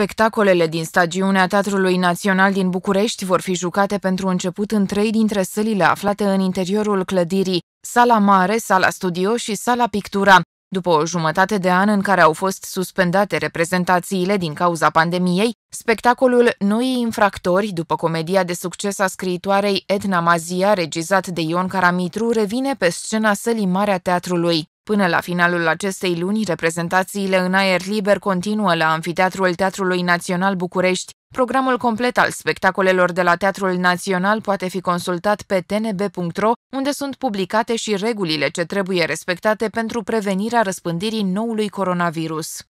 Spectacolele din stagiunea Teatrului Național din București vor fi jucate pentru început în trei dintre sălile aflate în interiorul clădirii, Sala Mare, Sala Studio și Sala Pictura. După o jumătate de an în care au fost suspendate reprezentațiile din cauza pandemiei, spectacolul Noi infractori, după comedia de succes a scriitoarei Edna Mazia, regizat de Ion Caramitru, revine pe scena sălii Marea Teatrului. Până la finalul acestei luni, reprezentațiile în aer liber continuă la Amfiteatrul Teatrului Național București. Programul complet al spectacolelor de la Teatrul Național poate fi consultat pe tnb.ro, unde sunt publicate și regulile ce trebuie respectate pentru prevenirea răspândirii noului coronavirus.